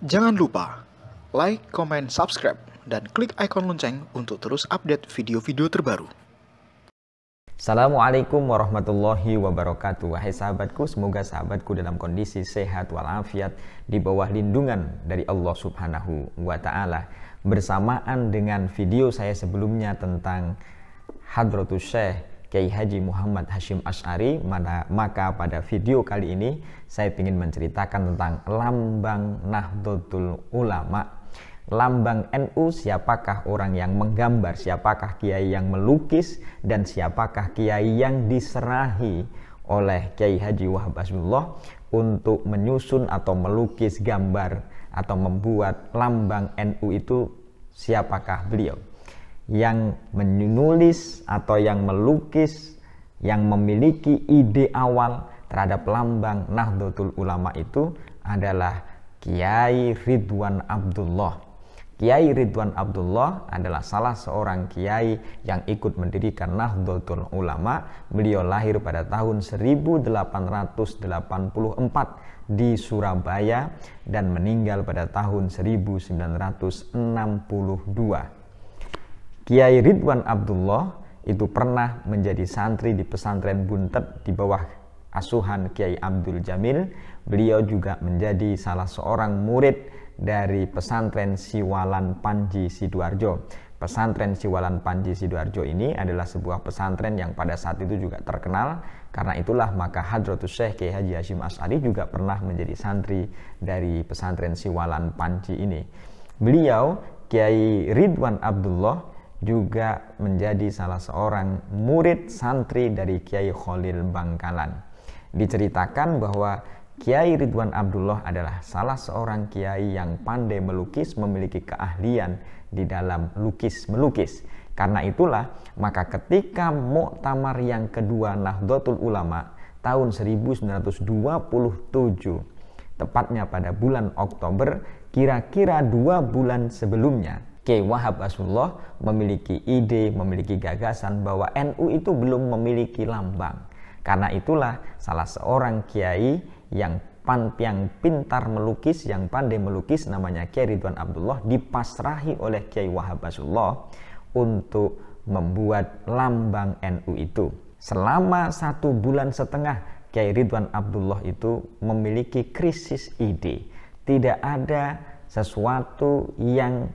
Jangan lupa like, comment, subscribe, dan klik ikon lonceng untuk terus update video-video terbaru. Assalamualaikum warahmatullahi wabarakatuh Wahai sahabatku, semoga sahabatku dalam kondisi sehat walafiat Di bawah lindungan dari Allah subhanahu wa ta'ala Bersamaan dengan video saya sebelumnya tentang Hadratus Syekh Kiai Haji Muhammad Hashim Ash'ari maka pada video kali ini saya ingin menceritakan tentang lambang Nahdlatul Ulama lambang NU siapakah orang yang menggambar siapakah kiai yang melukis dan siapakah kiai yang diserahi oleh Kiai Haji Wahab Asmullah untuk menyusun atau melukis gambar atau membuat lambang NU itu siapakah beliau yang menulis atau yang melukis yang memiliki ide awal terhadap lambang Nahdlatul Ulama itu adalah Kiai Ridwan Abdullah. Kiai Ridwan Abdullah adalah salah seorang kiai yang ikut mendirikan Nahdlatul Ulama. Beliau lahir pada tahun 1884 di Surabaya dan meninggal pada tahun 1962. Kiai Ridwan Abdullah itu pernah menjadi santri di pesantren Buntet di bawah asuhan Kiai Abdul Jamil. Beliau juga menjadi salah seorang murid dari pesantren Siwalan Panji Sidoarjo. Pesantren Siwalan Panji Sidoarjo ini adalah sebuah pesantren yang pada saat itu juga terkenal. Karena itulah maka Hadratus Syekh Kiai Haji Hashim As'ari juga pernah menjadi santri dari pesantren Siwalan Panji ini. Beliau Kiai Ridwan Abdullah juga menjadi salah seorang murid santri dari Kiai Khalil Bangkalan. Diceritakan bahwa Kiai Ridwan Abdullah adalah salah seorang kiai yang pandai melukis, memiliki keahlian di dalam lukis-melukis. Karena itulah, maka ketika Muktamar yang kedua Nahdlatul Ulama tahun 1927, tepatnya pada bulan Oktober, kira-kira dua bulan sebelumnya, Kiai Wahab Asullah memiliki ide, memiliki gagasan bahwa NU itu belum memiliki lambang. Karena itulah salah seorang kiai yang pan yang pintar melukis, yang pandai melukis namanya Kiai Ridwan Abdullah dipasrahi oleh Kiai Wahab Asullah untuk membuat lambang NU itu. Selama satu bulan setengah Kiai Ridwan Abdullah itu memiliki krisis ide. Tidak ada sesuatu yang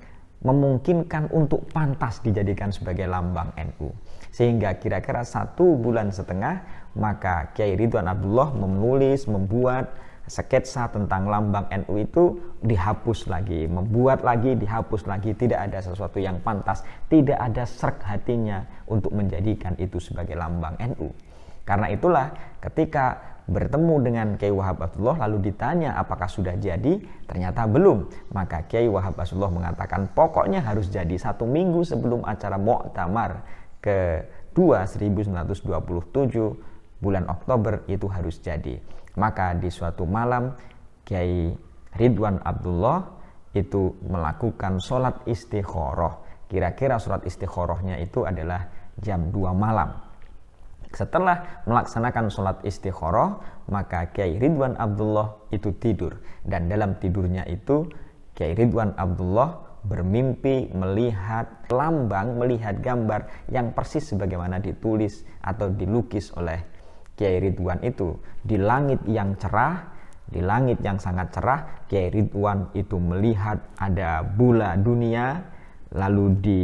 memungkinkan untuk pantas dijadikan sebagai lambang NU. Sehingga kira-kira satu bulan setengah, maka Kiai Ridwan Abdullah menulis, membuat sketsa tentang lambang NU itu dihapus lagi, membuat lagi, dihapus lagi, tidak ada sesuatu yang pantas, tidak ada serk hatinya untuk menjadikan itu sebagai lambang NU. Karena itulah ketika bertemu dengan Kiai Wahab Abdullah lalu ditanya apakah sudah jadi, ternyata belum. Maka Kiai Wahab Abdullah mengatakan pokoknya harus jadi satu minggu sebelum acara ke puluh 1927 bulan Oktober itu harus jadi. Maka di suatu malam Kiai Ridwan Abdullah itu melakukan sholat istikharah. Kira-kira sholat istikharahnya itu adalah jam 2 malam setelah melaksanakan sholat istikharah, maka Kiai Ridwan Abdullah itu tidur. Dan dalam tidurnya itu, Kiai Ridwan Abdullah bermimpi melihat lambang, melihat gambar yang persis sebagaimana ditulis atau dilukis oleh Kiai Ridwan itu. Di langit yang cerah, di langit yang sangat cerah, Kiai Ridwan itu melihat ada bola dunia, lalu di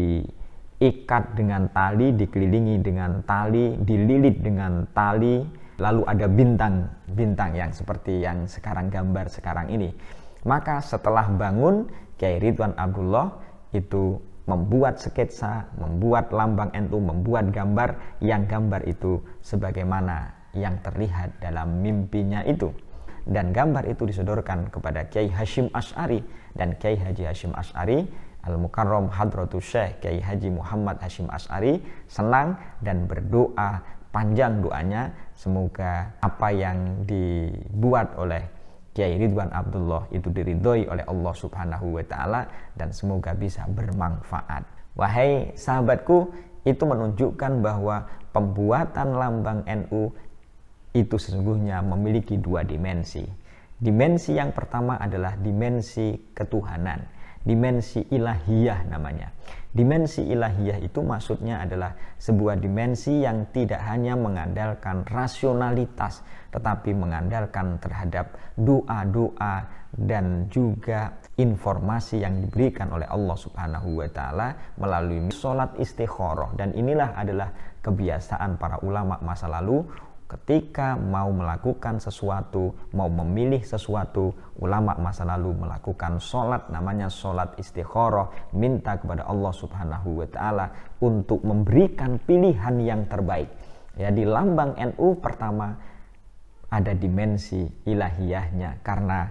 ikat dengan tali, dikelilingi dengan tali, dililit dengan tali, lalu ada bintang-bintang yang seperti yang sekarang gambar sekarang ini. Maka setelah bangun, Kiai Ridwan Abdullah itu membuat sketsa, membuat lambang entu, membuat gambar yang gambar itu sebagaimana yang terlihat dalam mimpinya itu. Dan gambar itu disodorkan kepada Kiai Hashim Ash'ari dan Kiai Haji Hashim Ash'ari Al-Mukarram Hadratu Syekh Kiai Haji Muhammad Hashim As'ari senang dan berdoa panjang doanya semoga apa yang dibuat oleh Kiai Ridwan Abdullah itu diridhoi oleh Allah Subhanahu wa taala dan semoga bisa bermanfaat. Wahai sahabatku, itu menunjukkan bahwa pembuatan lambang NU itu sesungguhnya memiliki dua dimensi. Dimensi yang pertama adalah dimensi ketuhanan dimensi ilahiyah namanya. Dimensi ilahiyah itu maksudnya adalah sebuah dimensi yang tidak hanya mengandalkan rasionalitas, tetapi mengandalkan terhadap doa-doa dan juga informasi yang diberikan oleh Allah Subhanahu wa taala melalui salat istikharah dan inilah adalah kebiasaan para ulama masa lalu ketika mau melakukan sesuatu, mau memilih sesuatu, ulama masa lalu melakukan sholat, namanya sholat istikharah, minta kepada Allah subhanahu wa ta'ala untuk memberikan pilihan yang terbaik. Ya, di lambang NU pertama ada dimensi ilahiyahnya karena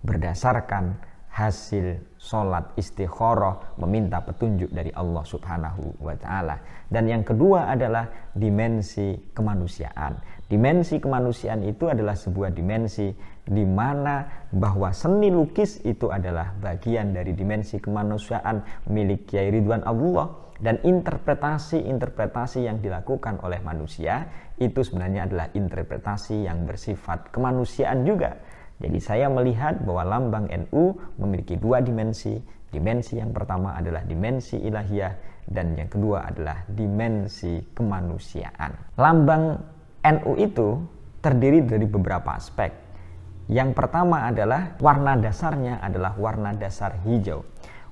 berdasarkan hasil sholat, istikharah, meminta petunjuk dari Allah Subhanahu wa taala. Dan yang kedua adalah dimensi kemanusiaan. Dimensi kemanusiaan itu adalah sebuah dimensi di mana bahwa seni lukis itu adalah bagian dari dimensi kemanusiaan milik Kiai Ridwan Allah dan interpretasi-interpretasi yang dilakukan oleh manusia itu sebenarnya adalah interpretasi yang bersifat kemanusiaan juga jadi saya melihat bahwa lambang NU memiliki dua dimensi. Dimensi yang pertama adalah dimensi ilahiyah dan yang kedua adalah dimensi kemanusiaan. Lambang NU itu terdiri dari beberapa aspek. Yang pertama adalah warna dasarnya adalah warna dasar hijau.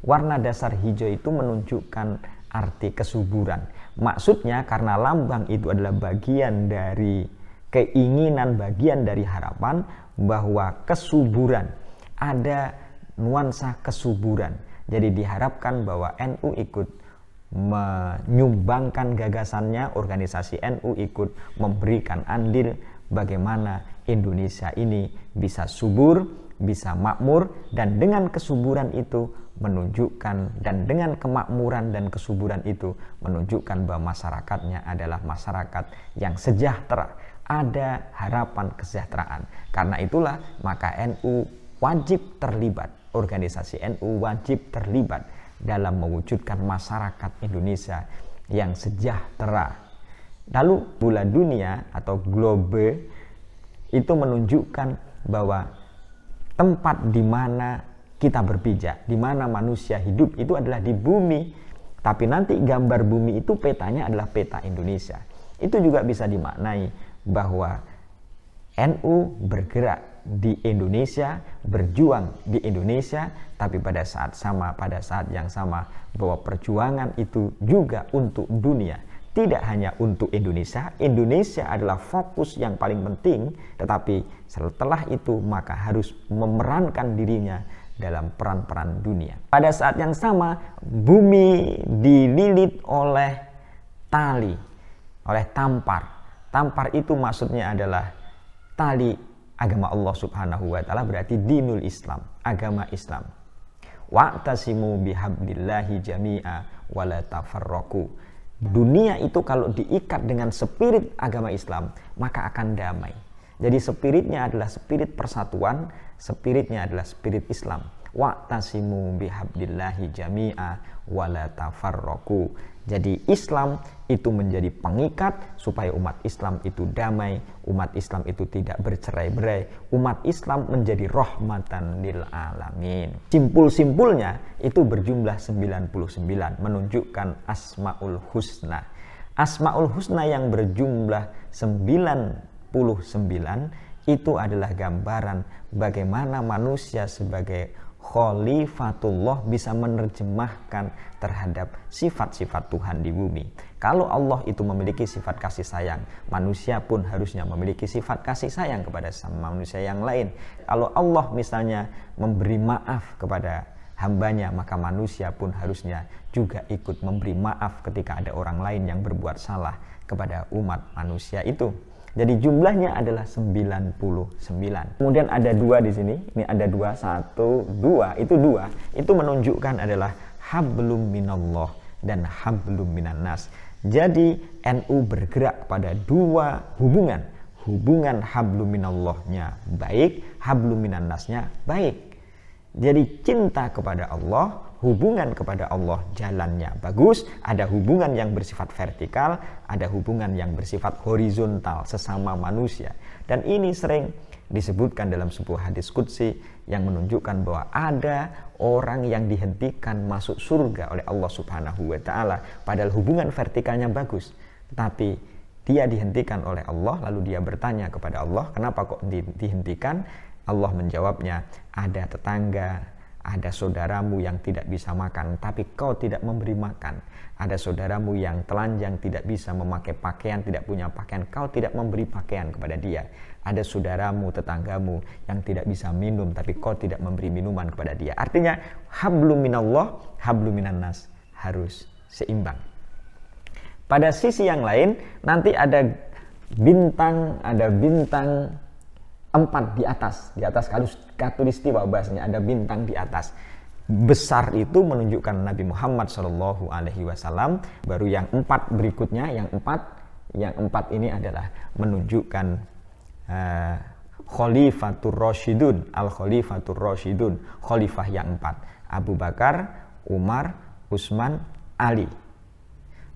Warna dasar hijau itu menunjukkan arti kesuburan. Maksudnya karena lambang itu adalah bagian dari keinginan, bagian dari harapan, bahwa kesuburan ada nuansa kesuburan. Jadi diharapkan bahwa NU ikut menyumbangkan gagasannya, organisasi NU ikut memberikan andil bagaimana Indonesia ini bisa subur, bisa makmur dan dengan kesuburan itu menunjukkan dan dengan kemakmuran dan kesuburan itu menunjukkan bahwa masyarakatnya adalah masyarakat yang sejahtera, ada harapan kesejahteraan. Karena itulah maka NU wajib terlibat, organisasi NU wajib terlibat dalam mewujudkan masyarakat Indonesia yang sejahtera. Lalu bola dunia atau globe itu menunjukkan bahwa tempat di mana kita berpijak, di mana manusia hidup itu adalah di bumi. Tapi nanti gambar bumi itu petanya adalah peta Indonesia. Itu juga bisa dimaknai bahwa NU bergerak di Indonesia, berjuang di Indonesia, tapi pada saat sama, pada saat yang sama bahwa perjuangan itu juga untuk dunia, tidak hanya untuk Indonesia. Indonesia adalah fokus yang paling penting, tetapi setelah itu maka harus memerankan dirinya dalam peran-peran dunia. Pada saat yang sama, bumi dililit oleh tali, oleh tampar Tampar itu maksudnya adalah tali agama Allah Subhanahu wa taala berarti dinul Islam, agama Islam. Wa'tasimu bihablillahi jami'a wala tafarraku. Dunia itu kalau diikat dengan spirit agama Islam, maka akan damai. Jadi spiritnya adalah spirit persatuan, spiritnya adalah spirit Islam. Wa'tasimu bihablillahi jami'a wala tafarraku jadi Islam itu menjadi pengikat supaya umat Islam itu damai, umat Islam itu tidak bercerai-berai, umat Islam menjadi rahmatan lil alamin. Simpul-simpulnya itu berjumlah 99 menunjukkan Asmaul Husna. Asmaul Husna yang berjumlah 99 itu adalah gambaran bagaimana manusia sebagai Khalifatullah bisa menerjemahkan terhadap sifat-sifat Tuhan di bumi. Kalau Allah itu memiliki sifat kasih sayang, manusia pun harusnya memiliki sifat kasih sayang kepada sama manusia yang lain. Kalau Allah misalnya memberi maaf kepada hambanya, maka manusia pun harusnya juga ikut memberi maaf ketika ada orang lain yang berbuat salah kepada umat manusia itu. Jadi jumlahnya adalah 99. Kemudian ada dua di sini. Ini ada dua, satu, dua. Itu dua. Itu menunjukkan adalah hablum minallah dan hablum minannas. Jadi NU bergerak pada dua hubungan. Hubungan hablum minallahnya baik, hablum minannasnya baik. Jadi cinta kepada Allah, hubungan kepada Allah jalannya bagus, ada hubungan yang bersifat vertikal, ada hubungan yang bersifat horizontal sesama manusia. Dan ini sering disebutkan dalam sebuah hadis kudsi yang menunjukkan bahwa ada orang yang dihentikan masuk surga oleh Allah Subhanahu wa taala padahal hubungan vertikalnya bagus tapi dia dihentikan oleh Allah lalu dia bertanya kepada Allah kenapa kok dihentikan Allah menjawabnya ada tetangga ada saudaramu yang tidak bisa makan, tapi kau tidak memberi makan. Ada saudaramu yang telanjang, tidak bisa memakai pakaian, tidak punya pakaian, kau tidak memberi pakaian kepada dia. Ada saudaramu, tetanggamu yang tidak bisa minum, tapi kau tidak memberi minuman kepada dia. Artinya, hablum minallah, hablum minannas, harus seimbang. Pada sisi yang lain, nanti ada bintang, ada bintang empat di atas di atas katulistiwa bahasanya ada bintang di atas besar itu menunjukkan Nabi Muhammad Shallallahu Alaihi Wasallam baru yang empat berikutnya yang empat yang empat ini adalah menunjukkan uh, eh, Khalifatul Rashidun al Khalifatul Rashidun Khalifah yang empat Abu Bakar Umar Utsman Ali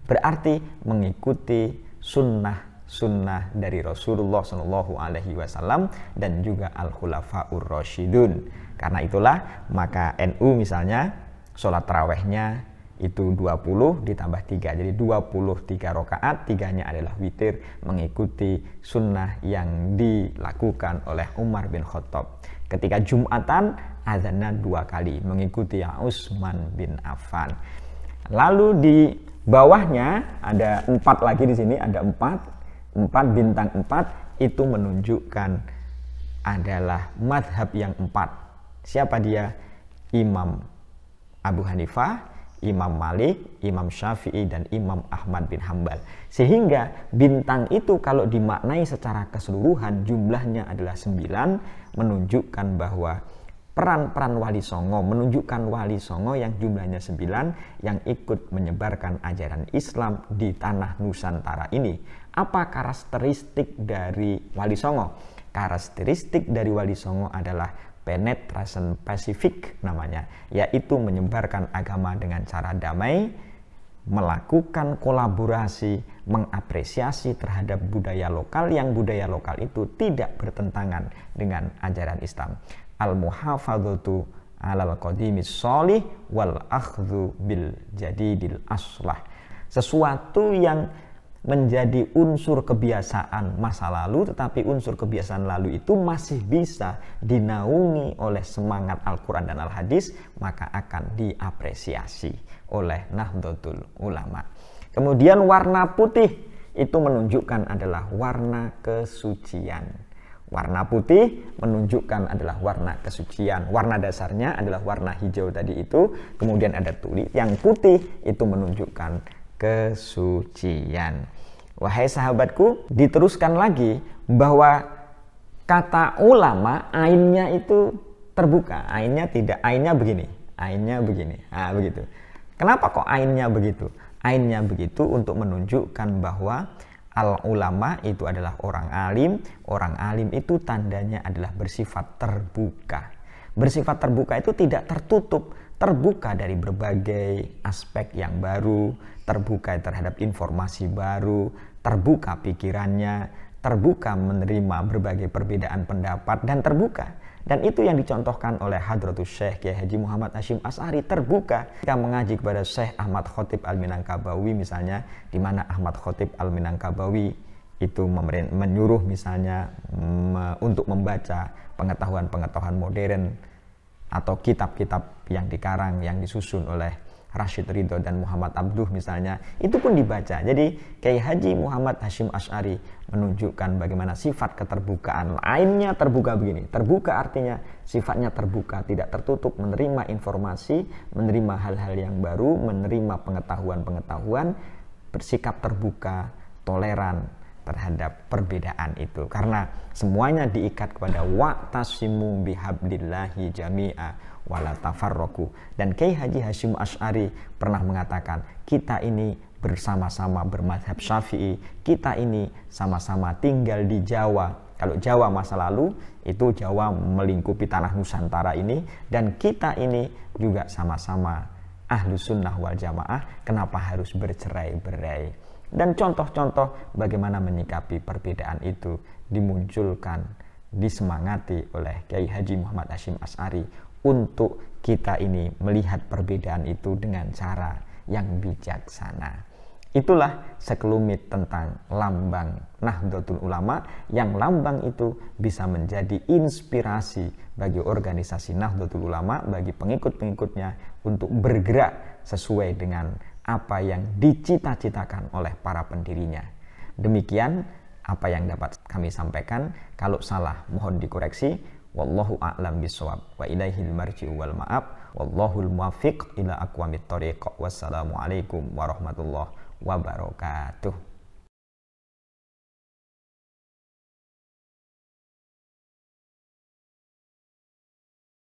berarti mengikuti sunnah sunnah dari Rasulullah Shallallahu Alaihi Wasallam dan juga al khulafaur Rasyidun. Karena itulah maka NU misalnya sholat terawihnya itu 20 ditambah 3 jadi 23 rokaat tiganya adalah witir mengikuti sunnah yang dilakukan oleh Umar bin Khattab ketika Jumatan azannya dua kali mengikuti Utsman bin Affan lalu di bawahnya ada empat lagi di sini ada empat empat bintang empat itu menunjukkan adalah madhab yang empat siapa dia Imam Abu Hanifah Imam Malik, Imam Syafi'i, dan Imam Ahmad bin Hambal. Sehingga bintang itu kalau dimaknai secara keseluruhan jumlahnya adalah 9 menunjukkan bahwa peran-peran Wali Songo menunjukkan Wali Songo yang jumlahnya 9 yang ikut menyebarkan ajaran Islam di tanah Nusantara ini. Apa karakteristik dari Wali Songo? Karakteristik dari Wali Songo adalah penetration Pacific namanya, yaitu menyebarkan agama dengan cara damai, melakukan kolaborasi, mengapresiasi terhadap budaya lokal yang budaya lokal itu tidak bertentangan dengan ajaran Islam. Al-muhafadzatu alal qadimis solih wal akhdhu bil jadidil aslah. Sesuatu yang menjadi unsur kebiasaan masa lalu, tetapi unsur kebiasaan lalu itu masih bisa dinaungi oleh semangat Al-Quran dan Al-Hadis, maka akan diapresiasi oleh Nahdlatul Ulama. Kemudian warna putih itu menunjukkan adalah warna kesucian. Warna putih menunjukkan adalah warna kesucian. Warna dasarnya adalah warna hijau tadi itu. Kemudian ada tuli. Yang putih itu menunjukkan kesucian. Wahai sahabatku, diteruskan lagi bahwa kata ulama ainnya itu terbuka. Ainnya tidak, ainnya begini, ainnya begini. Ah begitu. Kenapa kok ainnya begitu? Ainnya begitu untuk menunjukkan bahwa al ulama itu adalah orang alim, orang alim itu tandanya adalah bersifat terbuka. Bersifat terbuka itu tidak tertutup, terbuka dari berbagai aspek yang baru, terbuka terhadap informasi baru, terbuka pikirannya, terbuka menerima berbagai perbedaan pendapat dan terbuka. Dan itu yang dicontohkan oleh Hadratus Syekh Kiai Haji Muhammad Hashim As'ari terbuka ketika mengaji kepada Syekh Ahmad Khotib Al-Minangkabawi misalnya di mana Ahmad Khotib Al-Minangkabawi itu menyuruh misalnya me untuk membaca pengetahuan-pengetahuan modern atau kitab-kitab yang dikarang, yang disusun oleh Rashid Ridho dan Muhammad Abduh misalnya, itu pun dibaca. Jadi Kiai Haji Muhammad Hashim Ash'ari menunjukkan bagaimana sifat keterbukaan. Lainnya terbuka begini, terbuka artinya sifatnya terbuka, tidak tertutup, menerima informasi, menerima hal-hal yang baru, menerima pengetahuan-pengetahuan, bersikap terbuka, toleran, terhadap perbedaan itu karena semuanya diikat kepada waqtasimu bihablillahi jami'a wala tafarroku dan Kiai Haji Hashim Ash'ari pernah mengatakan kita ini bersama-sama bermadhab syafi'i kita ini sama-sama tinggal di Jawa kalau Jawa masa lalu itu Jawa melingkupi tanah Nusantara ini dan kita ini juga sama-sama ahlu sunnah wal jamaah kenapa harus bercerai-berai dan contoh-contoh bagaimana menyikapi perbedaan itu dimunculkan, disemangati oleh Kiai Haji Muhammad Hashim As'ari untuk kita ini melihat perbedaan itu dengan cara yang bijaksana. Itulah sekelumit tentang lambang Nahdlatul Ulama yang lambang itu bisa menjadi inspirasi bagi organisasi Nahdlatul Ulama, bagi pengikut-pengikutnya untuk bergerak sesuai dengan apa yang dicita-citakan oleh para pendirinya. Demikian apa yang dapat kami sampaikan. Kalau salah mohon dikoreksi. Wallahu a'lam bisawab wa ilaihil marji'u wal ma'ab. Wallahul muwaffiq ila aqwamit thariq. Wassalamualaikum warahmatullahi wabarakatuh.